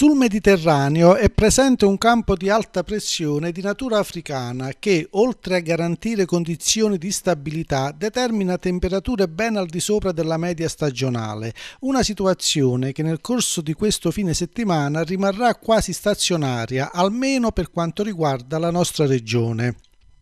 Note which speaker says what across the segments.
Speaker 1: Sul Mediterraneo è presente un campo di alta pressione di natura africana che, oltre a garantire condizioni di stabilità, determina temperature ben al di sopra della media stagionale, una situazione che nel corso di questo fine settimana rimarrà quasi stazionaria, almeno per quanto riguarda la nostra regione.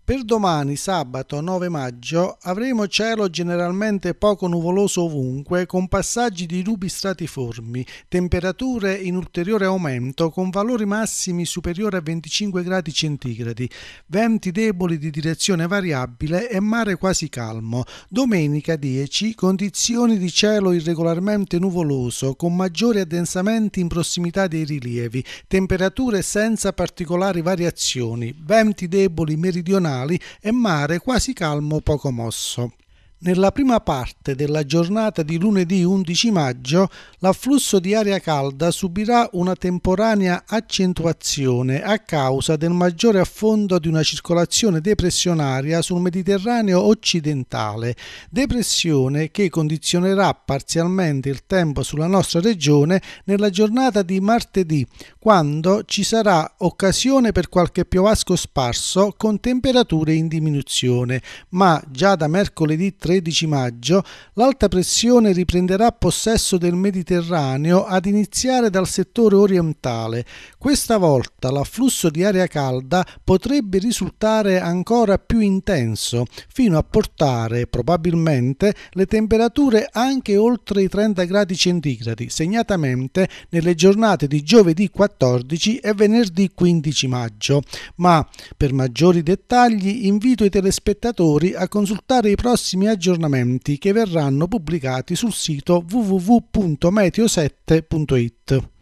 Speaker 1: Per domani, sabato 9 maggio, avremo cielo generalmente poco nuvoloso ovunque, con passaggi di nubi stratiformi, temperature in ulteriore aumento con valori massimi superiori a 25 gradi centigradi, venti deboli di direzione variabile e mare quasi calmo. Domenica 10, condizioni di cielo irregolarmente nuvoloso, con maggiori addensamenti in prossimità dei rilievi, temperature senza particolari variazioni, venti deboli meridionali fondali e mare quasi calmo poco mosso. Nella prima parte della giornata di lunedì 11 maggio l'afflusso di aria calda subirà una temporanea accentuazione a causa del maggiore affondo di una circolazione depressionaria sul Mediterraneo occidentale, depressione che condizionerà parzialmente il tempo sulla nostra regione nella giornata di martedì, quando ci sarà occasione per qualche piovasco sparso con temperature in diminuzione, ma già da mercoledì 13 maggio, l'alta pressione riprenderà possesso del Mediterraneo ad iniziare dal settore orientale. Questa volta l'afflusso di aria calda potrebbe risultare ancora più intenso, fino a portare probabilmente le temperature anche oltre i 30 gradi centigradi, segnatamente nelle giornate di giovedì 14 e venerdì 15 maggio. Ma per maggiori dettagli invito i telespettatori a consultare i prossimi aggiornamenti aggiornamenti che verranno pubblicati sul sito www.meteo7.it.